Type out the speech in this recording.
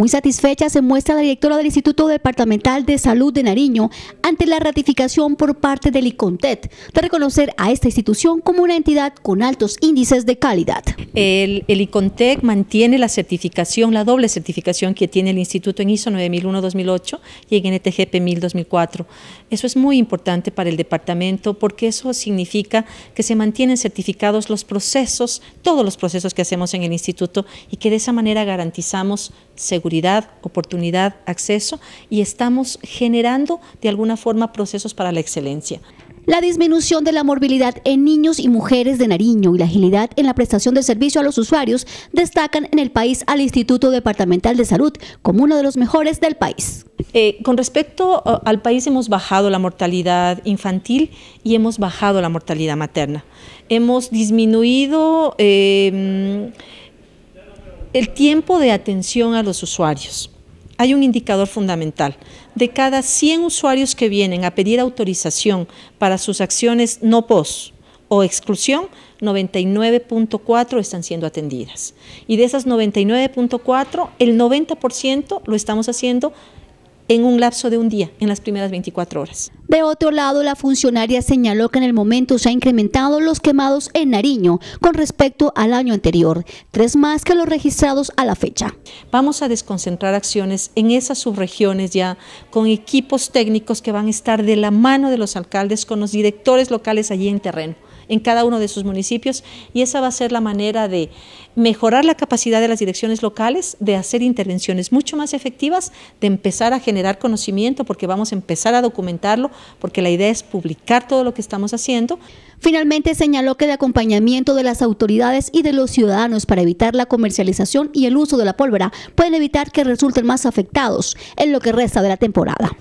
Muy satisfecha se muestra la directora del Instituto Departamental de Salud de Nariño ante la ratificación por parte del ICONTEC de reconocer a esta institución como una entidad con altos índices de calidad. El, el ICONTEC mantiene la certificación, la doble certificación que tiene el instituto en ISO 9001-2008 y en NTGP 1000-2004. Eso es muy importante para el departamento porque eso significa que se mantienen certificados los procesos, todos los procesos que hacemos en el instituto y que de esa manera garantizamos seguridad oportunidad, acceso y estamos generando de alguna forma procesos para la excelencia. La disminución de la morbilidad en niños y mujeres de Nariño y la agilidad en la prestación de servicio a los usuarios destacan en el país al Instituto Departamental de Salud como uno de los mejores del país. Eh, con respecto eh, al país hemos bajado la mortalidad infantil y hemos bajado la mortalidad materna. Hemos disminuido... Eh, el tiempo de atención a los usuarios. Hay un indicador fundamental. De cada 100 usuarios que vienen a pedir autorización para sus acciones no POS o exclusión, 99.4 están siendo atendidas. Y de esas 99.4, el 90% lo estamos haciendo en un lapso de un día, en las primeras 24 horas. De otro lado, la funcionaria señaló que en el momento se han incrementado los quemados en Nariño con respecto al año anterior, tres más que los registrados a la fecha. Vamos a desconcentrar acciones en esas subregiones ya con equipos técnicos que van a estar de la mano de los alcaldes, con los directores locales allí en terreno en cada uno de sus municipios y esa va a ser la manera de mejorar la capacidad de las direcciones locales, de hacer intervenciones mucho más efectivas, de empezar a generar conocimiento porque vamos a empezar a documentarlo, porque la idea es publicar todo lo que estamos haciendo. Finalmente señaló que el acompañamiento de las autoridades y de los ciudadanos para evitar la comercialización y el uso de la pólvora pueden evitar que resulten más afectados en lo que resta de la temporada.